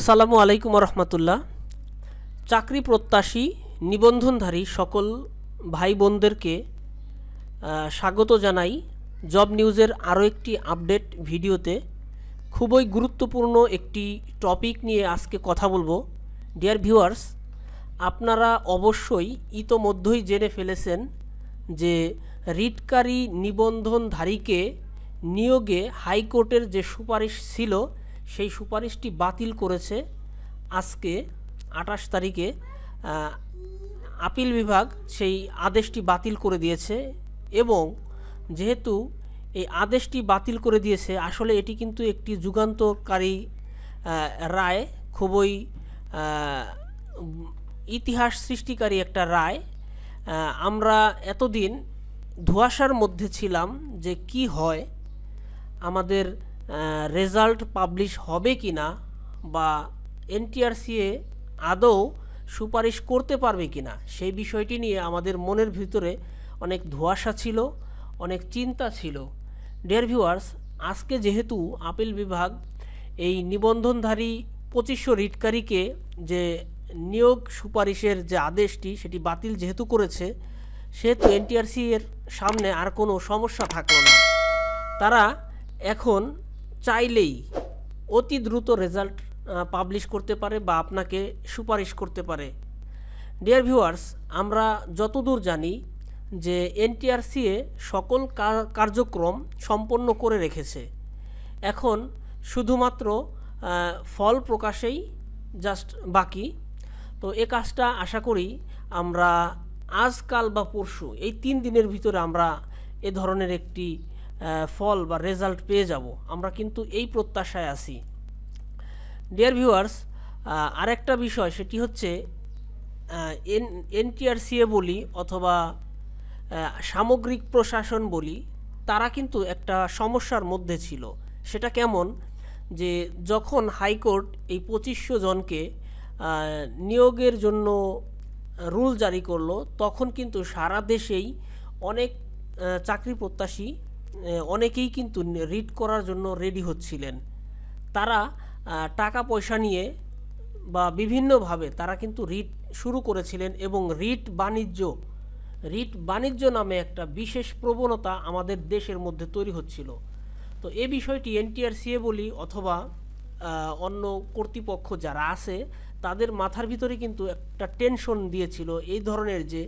আসসালামু আলাইকুম রহমতুল্লাহ চাকরি প্রত্যাশী নিবন্ধনধারী সকল ভাই বোনদেরকে স্বাগত জানাই জব নিউজের আরও একটি আপডেট ভিডিওতে খুবই গুরুত্বপূর্ণ একটি টপিক নিয়ে আজকে কথা বলবো ডিয়ার ভিউয়ার্স আপনারা অবশ্যই ইতোমধ্যেই জেনে ফেলেছেন যে রিটকারী নিবন্ধনধারীকে নিয়োগে হাইকোর্টের যে সুপারিশ ছিল সেই সুপারিশটি বাতিল করেছে আজকে আঠাশ তারিখে আপিল বিভাগ সেই আদেশটি বাতিল করে দিয়েছে এবং যেহেতু এই আদেশটি বাতিল করে দিয়েছে আসলে এটি কিন্তু একটি যুগান্তকারী রায় খুবই ইতিহাস সৃষ্টিকারী একটা রায় আমরা এতদিন ধোঁয়াশার মধ্যে ছিলাম যে কি হয় আমাদের রেজাল্ট পাবলিশ হবে কি না বা এনটিআরসিএ আদৌ সুপারিশ করতে পারবে কি না সেই বিষয়টি নিয়ে আমাদের মনের ভিতরে অনেক ধোয়াশা ছিল অনেক চিন্তা ছিল ডিয়ার ভিউয়ার্স আজকে যেহেতু আপিল বিভাগ এই নিবন্ধনধারী পঁচিশশো রিটকারীকে যে নিয়োগ সুপারিশের যে আদেশটি সেটি বাতিল যেহেতু করেছে সেহেতু এনটিআরসি এর সামনে আর কোনো সমস্যা থাকলো না তারা এখন চাইলেই অতি দ্রুত রেজাল্ট পাবলিশ করতে পারে বা আপনাকে সুপারিশ করতে পারে ডিয়ার ভিউয়ার্স আমরা যতদূর জানি যে এনটিআরসিএ সকল কার্যক্রম সম্পন্ন করে রেখেছে এখন শুধুমাত্র ফল প্রকাশেই জাস্ট বাকি তো এ কাজটা আশা করি আমরা আজকাল বা পরশু এই তিন দিনের ভিতরে আমরা এ ধরনের একটি ফল বা রেজাল্ট পেয়ে যাব আমরা কিন্তু এই প্রত্যাশায় আছি ডিয়ার ভিউয়ার্স আরেকটা বিষয় সেটি হচ্ছে এন এনটিআরসিএ বলি অথবা সামগ্রিক প্রশাসন বলি তারা কিন্তু একটা সমস্যার মধ্যে ছিল সেটা কেমন যে যখন হাইকোর্ট এই পঁচিশশো জনকে নিয়োগের জন্য রুল জারি করলো তখন কিন্তু সারা দেশেই অনেক চাকরি প্রত্যাশী অনেকেই কিন্তু রিড করার জন্য রেডি হচ্ছিলেন তারা টাকা পয়সা নিয়ে বা বিভিন্নভাবে তারা কিন্তু রিট শুরু করেছিলেন এবং রিট বাণিজ্য রিট বাণিজ্য নামে একটা বিশেষ প্রবণতা আমাদের দেশের মধ্যে তৈরি হচ্ছিল তো এ বিষয়টি এনটিআরসিএ বলি অথবা অন্য কর্তৃপক্ষ যারা আছে তাদের মাথার ভিতরে কিন্তু একটা টেনশন দিয়েছিল এই ধরনের যে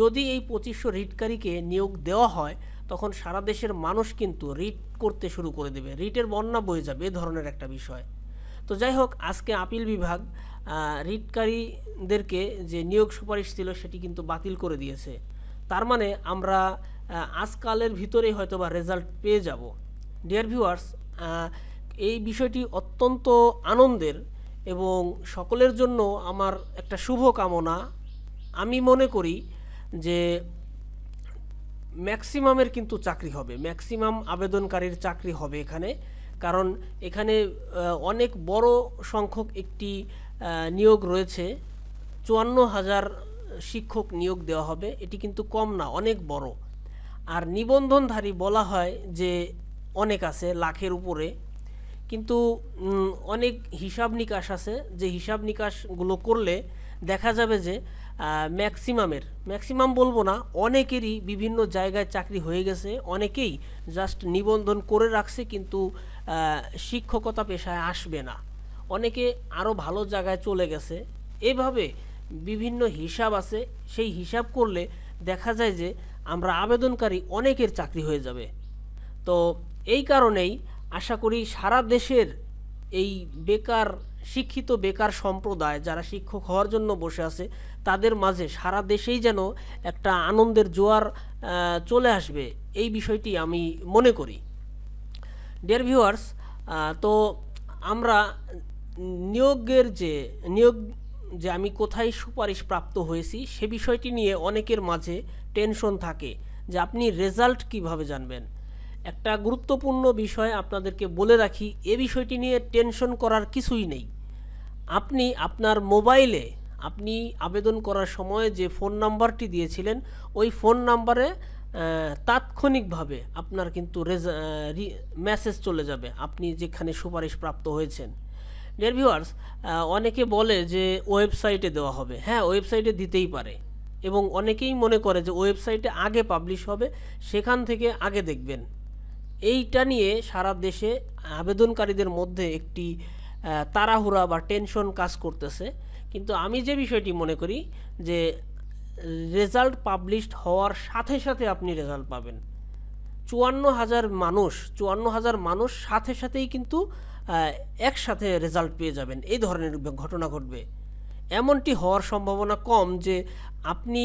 যদি এই পঁচিশশো রিটকারীকে নিয়োগ দেওয়া হয় তখন সারা দেশের মানুষ কিন্তু রিট করতে শুরু করে দেবে রিটের বন্যা বয়ে যাবে এ ধরনের একটা বিষয় তো যাই হোক আজকে আপিল বিভাগ রিটকারীদেরকে যে নিয়োগ সুপারিশ ছিল সেটি কিন্তু বাতিল করে দিয়েছে তার মানে আমরা আজকালের ভিতরেই হয়তো বা রেজাল্ট পেয়ে যাব ডিয়ার ভিউয়ার্স এই বিষয়টি অত্যন্ত আনন্দের এবং সকলের জন্য আমার একটা শুভ কামনা আমি মনে করি যে ম্যাক্সিমামের কিন্তু চাকরি হবে ম্যাক্সিমাম আবেদনকারীর চাকরি হবে এখানে কারণ এখানে অনেক বড় সংখ্যক একটি নিয়োগ রয়েছে চুয়ান্ন হাজার শিক্ষক নিয়োগ দেওয়া হবে এটি কিন্তু কম না অনেক বড় আর নিবন্ধনধারী বলা হয় যে অনেক আছে লাখের উপরে কিন্তু অনেক হিসাব নিকাশ আছে যে হিসাব নিকাশগুলো করলে দেখা যাবে যে ম্যাক্সিমামের ম্যাক্সিমাম বলবো না অনেকেরই বিভিন্ন জায়গায় চাকরি হয়ে গেছে অনেকেই জাস্ট নিবন্ধন করে রাখছে কিন্তু শিক্ষকতা পেশায় আসবে না অনেকে আরও ভালো জায়গায় চলে গেছে এভাবে বিভিন্ন হিসাব আছে সেই হিসাব করলে দেখা যায় যে আমরা আবেদনকারী অনেকের চাকরি হয়ে যাবে তো এই কারণেই আশা করি সারা দেশের এই বেকার শিক্ষিত বেকার সম্প্রদায় যারা শিক্ষক হওয়ার জন্য বসে আছে তাদের মাঝে সারা দেশেই যেন একটা আনন্দের জোয়ার চলে আসবে এই বিষয়টি আমি মনে করি ডিয়ার ভিউয়ার্স তো আমরা নিয়োগের যে নিয়োগ যে আমি কোথায় সুপারিশ প্রাপ্ত হয়েছি সে বিষয়টি নিয়ে অনেকের মাঝে টেনশন থাকে যে আপনি রেজাল্ট কিভাবে জানবেন একটা গুরুত্বপূর্ণ বিষয় আপনাদেরকে বলে রাখি এ বিষয়টি নিয়ে টেনশন করার কিছুই নেই আপনি আপনার মোবাইলে আপনি আবেদন করার সময় যে ফোন নাম্বারটি দিয়েছিলেন ওই ফোন নাম্বারে তাৎক্ষণিকভাবে আপনার কিন্তু মেসেজ চলে যাবে আপনি যেখানে সুপারিশ প্রাপ্ত হয়েছেন ডিয়ার অনেকে বলে যে ওয়েবসাইটে দেওয়া হবে হ্যাঁ ওয়েবসাইটে দিতেই পারে এবং অনেকেই মনে করে যে ওয়েবসাইটে আগে পাবলিশ হবে সেখান থেকে আগে দেখবেন এইটা নিয়ে সারা দেশে আবেদনকারীদের মধ্যে একটি তাড়াহুড়া বা টেনশন কাজ করতেছে কিন্তু আমি যে বিষয়টি মনে করি যে রেজাল্ট পাবলিশড হওয়ার সাথে সাথে আপনি রেজাল্ট পাবেন চুয়ান্ন হাজার মানুষ চুয়ান্ন হাজার মানুষ সাথে সাথেই কিন্তু একসাথে রেজাল্ট পেয়ে যাবেন এই ধরনের ঘটনা ঘটবে এমনটি হওয়ার সম্ভাবনা কম যে আপনি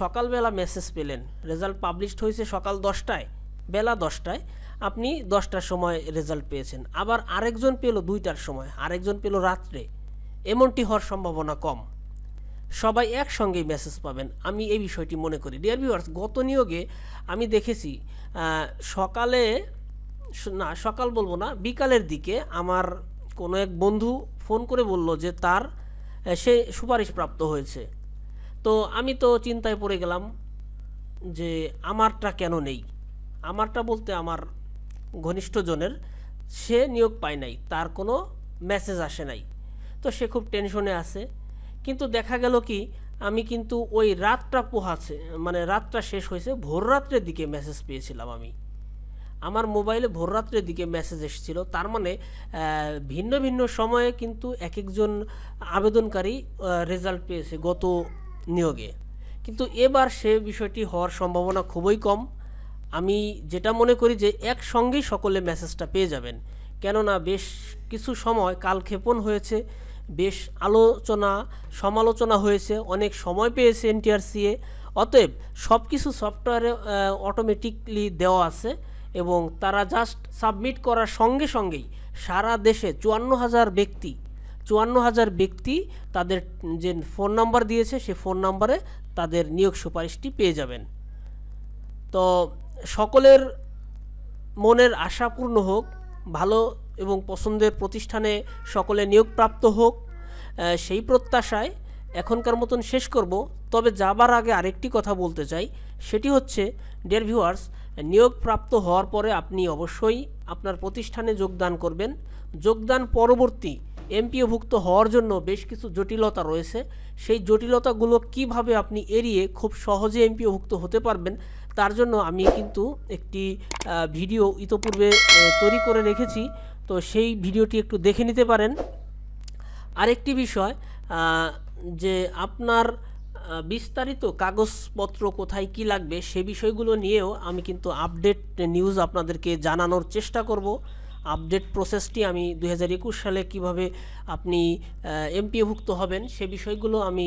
সকালবেলা মেসেজ পেলেন রেজাল্ট পাবলিশড হয়েছে সকাল দশটায় বেলা দশটায় আপনি দশটার সময় রেজাল্ট পেয়েছেন আবার আরেকজন পেল দুইটার সময় আরেকজন পেল রাত্রে এমনটি হওয়ার সম্ভাবনা কম সবাই একসঙ্গেই মেসেজ পাবেন আমি এই বিষয়টি মনে করি ডিয়ার ভিউয়ার্স গত নিয়োগে আমি দেখেছি সকালে না সকাল বলবো না বিকালের দিকে আমার কোনো এক বন্ধু ফোন করে বলল যে তার সে সুপারিশ প্রাপ্ত হয়েছে তো আমি তো চিন্তায় পড়ে গেলাম যে আমারটা কেন নেই আমারটা বলতে আমার ঘনিষ্ঠজনের সে নিয়োগ পায় নাই তার কোনো মেসেজ আসে নাই তো সে খুব টেনশনে আছে কিন্তু দেখা গেল কি আমি কিন্তু ওই রাতটা পোহাছে মানে রাতটা শেষ হয়েছে ভোর রাত্রের দিকে মেসেজ পেয়েছিলাম আমি আমার মোবাইলে ভোর রাত্রের দিকে মেসেজ এসেছিলো তার মানে ভিন্ন ভিন্ন সময়ে কিন্তু এক একজন আবেদনকারী রেজাল্ট পেয়েছে গত নিয়োগে কিন্তু এবার সে বিষয়টি হওয়ার সম্ভাবনা খুবই কম আমি যেটা মনে করি যে একসঙ্গেই সকলে মেসেজটা পেয়ে যাবেন কেননা বেশ কিছু সময় কালক্ষেপণ হয়েছে বেশ আলোচনা সমালোচনা হয়েছে অনেক সময় পেয়েছে এনটিআরসিএ অতএব সব কিছু সফটওয়্যারে অটোমেটিকলি দেওয়া আছে এবং তারা জাস্ট সাবমিট করার সঙ্গে সঙ্গেই সারা দেশে চুয়ান্ন হাজার ব্যক্তি চুয়ান্ন হাজার ব্যক্তি তাদের যে ফোন নাম্বার দিয়েছে সে ফোন নাম্বারে তাদের নিয়োগ সুপারিশটি পেয়ে যাবেন তো সকলের মনের আশা পূর্ণ হোক ভালো এবং পছন্দের প্রতিষ্ঠানে সকলে নিয়োগপ্রাপ্ত হোক সেই প্রত্যাশায় এখনকার মতন শেষ করব তবে যাবার আগে আরেকটি কথা বলতে চাই সেটি হচ্ছে ডিয়ার ভিউয়ার্স নিয়োগপ্রাপ্ত হওয়ার পরে আপনি অবশ্যই আপনার প্রতিষ্ঠানে যোগদান করবেন যোগদান পরবর্তী এমপিওভুক্ত হওয়ার জন্য বেশ কিছু জটিলতা রয়েছে সেই জটিলতাগুলো কিভাবে আপনি এড়িয়ে খুব সহজে এমপিওভুক্ত হতে পারবেন তার জন্য আমি কিন্তু একটি ভিডিও ইতোপূর্বে তৈরি করে রেখেছি তো সেই ভিডিওটি একটু দেখে নিতে পারেন আরেকটি বিষয় যে আপনার বিস্তারিত কাগজপত্র কোথায় কি লাগবে সে বিষয়গুলো নিয়েও আমি কিন্তু আপডেট নিউজ আপনাদেরকে জানানোর চেষ্টা করব আপডেট প্রসেসটি আমি দু সালে কিভাবে আপনি এমপিভুক্ত হবেন সে বিষয়গুলো আমি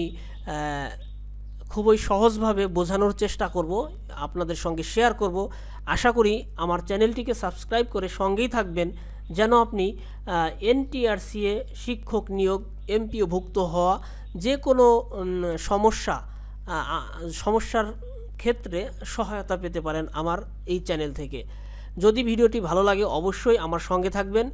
খুবই সহজভাবে বোঝানোর চেষ্টা করব আপনাদের সঙ্গে শেয়ার করব আশা করি আমার চ্যানেলটিকে সাবস্ক্রাইব করে সঙ্গেই থাকবেন যেন আপনি এনটিআরসিএ শিক্ষক নিয়োগ এমপিওভুক্ত হওয়া যে কোনো সমস্যা সমস্যার ক্ষেত্রে সহায়তা পেতে পারেন আমার এই চ্যানেল থেকে যদি ভিডিওটি ভালো লাগে অবশ্যই আমার সঙ্গে থাকবেন